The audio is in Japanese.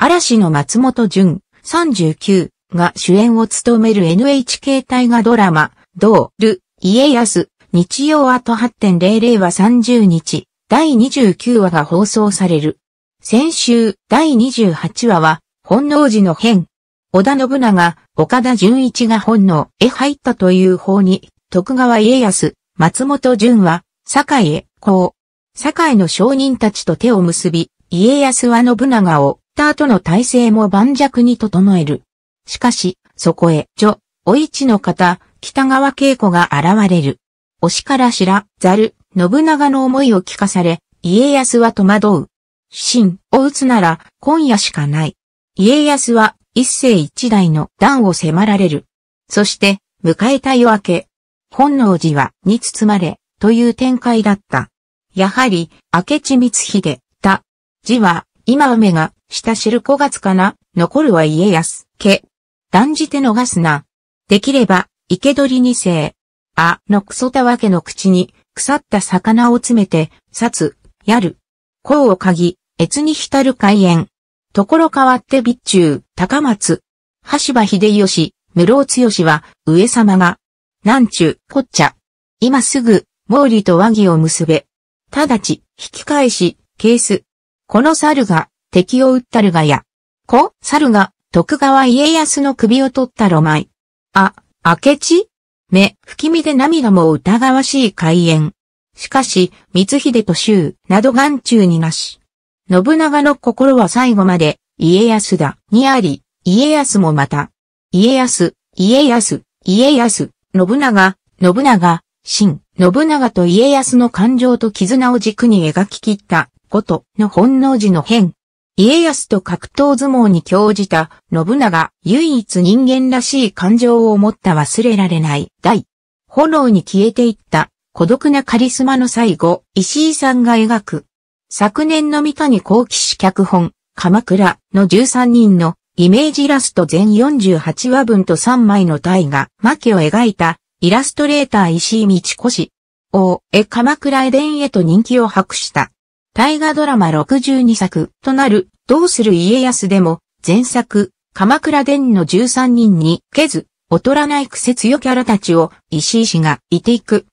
嵐の松本潤39が主演を務める NHK 大河ドラマ、ドール、家康、日曜あと8.00は30日、第29話が放送される。先週、第28話は、本能寺の変。織田信長、岡田純一が本能へ入ったという方に、徳川家康、松本潤は、堺へ、こう。堺の商人たちと手を結び、家康は信長をターとの体制も盤石に整える。しかし、そこへ、女、お市の方、北川景子が現れる。推しから知らざる、信長の思いを聞かされ、家康は戸惑う。真を打つなら、今夜しかない。家康は、一世一代の段を迫られる。そして、迎えた夜明け。本能寺は、に包まれ、という展開だった。やはり、明智光秀、た、字は、今梅が、下知る5月かな、残るは家康、け。断じて逃すな。できれば、生け捕りにせえ。あ、のクソたわけの口に、腐った魚を詰めて、殺、やる。甲を嗅ぎ、越に浸る開園。ところ変わって備中、高松。橋場秀吉、室尾剛は、上様が、なんちゅ、こっちゃ。今すぐ、毛利と和議を結べ。だち、引き返し、ケース。この猿が、敵を撃ったるがや。こ、猿が、徳川家康の首を取ったろまい。あ、明智目、吹き身で涙も疑わしい開演。しかし、光秀と周、など眼中になし。信長の心は最後まで、家康だ、にあり、家康もまた。家康、家康、家康、信長、信長、新、信長と家康の感情と絆を軸に描き切ったことの本能寺の変。家康と格闘相撲に興じた信長唯一人間らしい感情を持った忘れられない大。炎に消えていった孤独なカリスマの最後、石井さんが描く。昨年の三谷幸喜氏脚本、鎌倉の13人のイメージイラスト全48話分と3枚の大河、巻を描いたイラストレーター石井道子氏。大江鎌倉デンへと人気を博した。大河ドラマ62作となる、どうする家康でも、前作、鎌倉殿の13人に、けず、劣らない癖強キャラたちを、石井氏がいていく。